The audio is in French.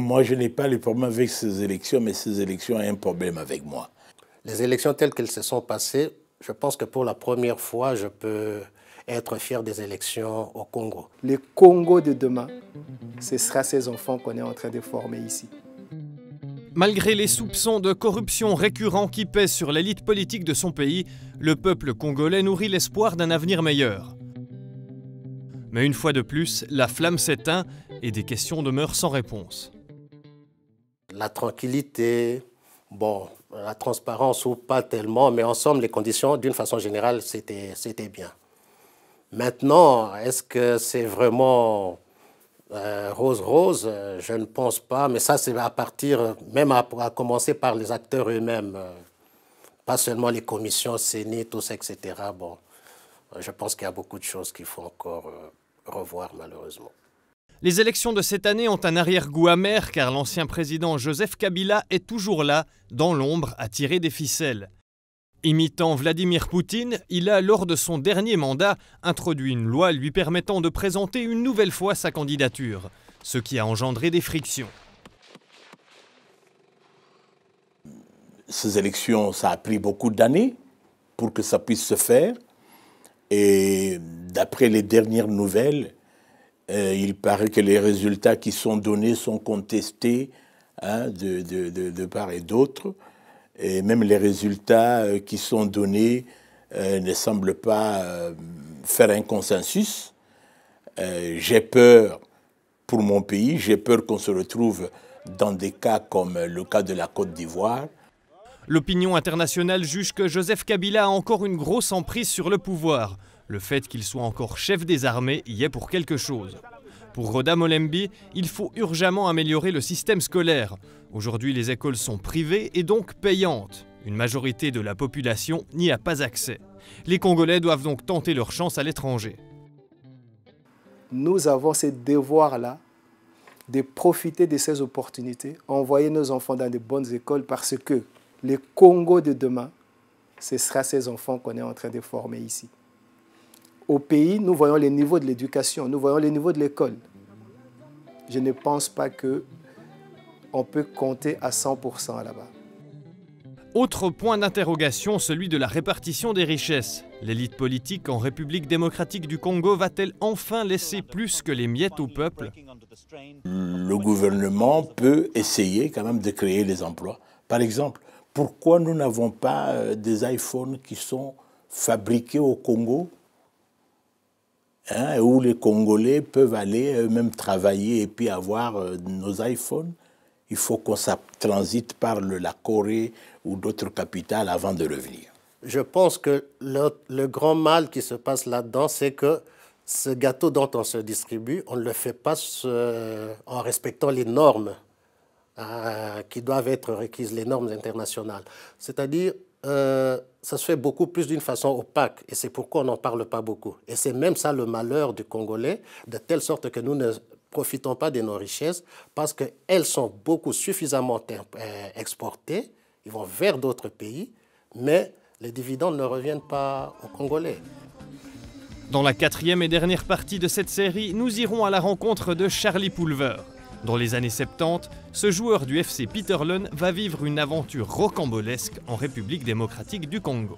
moi, je n'ai pas les problèmes avec ces élections, mais ces élections ont un problème avec moi. Les élections telles qu'elles se sont passées, je pense que pour la première fois, je peux être fier des élections au Congo. Le Congo de demain, ce sera ces enfants qu'on est en train de former ici. Malgré les soupçons de corruption récurrents qui pèsent sur l'élite politique de son pays, le peuple congolais nourrit l'espoir d'un avenir meilleur. Mais une fois de plus, la flamme s'éteint et des questions demeurent sans réponse. La tranquillité, bon, la transparence ou pas tellement, mais en somme, les conditions, d'une façon générale, c'était bien. Maintenant, est-ce que c'est vraiment euh, rose-rose Je ne pense pas, mais ça, c'est à partir, même à, commencer par les acteurs eux-mêmes, euh, pas seulement les commissions, CENI, tous, etc. Bon, je pense qu'il y a beaucoup de choses qu'il faut encore euh, revoir malheureusement. Les élections de cette année ont un arrière-goût amer car l'ancien président Joseph Kabila est toujours là, dans l'ombre, à tirer des ficelles. Imitant Vladimir Poutine, il a, lors de son dernier mandat, introduit une loi lui permettant de présenter une nouvelle fois sa candidature, ce qui a engendré des frictions. Ces élections, ça a pris beaucoup d'années pour que ça puisse se faire. Et d'après les dernières nouvelles, euh, il paraît que les résultats qui sont donnés sont contestés hein, de, part et d'autre. Et même les résultats euh, qui sont donnés euh, ne semblent pas faire un consensus. j'ai peur pour mon pays, j'ai peur qu'on se retrouve dans des cas comme le cas de la Côte d'Ivoire, L'opinion internationale juge que Joseph Kabila a encore une grosse emprise sur le pouvoir. Le fait qu'il soit encore chef des armées y est pour quelque chose. Pour Roda Molembi, il faut urgemment améliorer le système scolaire. Aujourd'hui, les écoles sont privées et donc payantes. Une majorité de la population n'y a pas accès. Les Congolais doivent donc tenter leur chance à l'étranger. Nous avons ce devoir-là de profiter de ces opportunités, envoyer nos enfants dans de bonnes écoles parce que le Congo de demain, ce sera ces enfants qu'on est en train de former ici. Au pays, nous voyons les niveaux de l'éducation, nous voyons les niveaux de l'école. Je ne pense pas que on peut compter à 100% là-bas. Autre point d'interrogation, celui de la répartition des richesses. L'élite politique en République démocratique du Congo va-t-elle enfin laisser plus que les miettes au peuple Le gouvernement peut essayer quand même de créer des emplois. Par exemple, pourquoi nous n'avons pas euh, des iPhones qui sont fabriqués au Congo hein, où les Congolais peuvent aller eux-mêmes, travailler et puis avoir euh, nos iPhones Il faut qu'on transite par la Corée ou d'autres capitales avant de revenir. Je pense que le, grand mal qui se passe là-dedans, c'est que ce gâteau dont on se distribue, on ne le fait pas en respectant les normes qui doivent être requises, les normes internationales. C'est-à-dire, euh, ça se fait beaucoup plus d'une façon opaque, et c'est pourquoi on n'en parle pas beaucoup. Et c'est même ça le malheur du Congolais, de telle sorte que nous ne profitons pas de nos richesses, parce qu'elles sont beaucoup suffisamment euh, exportées, ils vont vers d'autres pays, mais les dividendes ne reviennent pas aux Congolais. Dans la quatrième et dernière partie de cette série, nous irons à la rencontre de Charlie Poulver. Dans les années 70, ce joueur du FC Peterlen va vivre une aventure rocambolesque en République démocratique du Congo.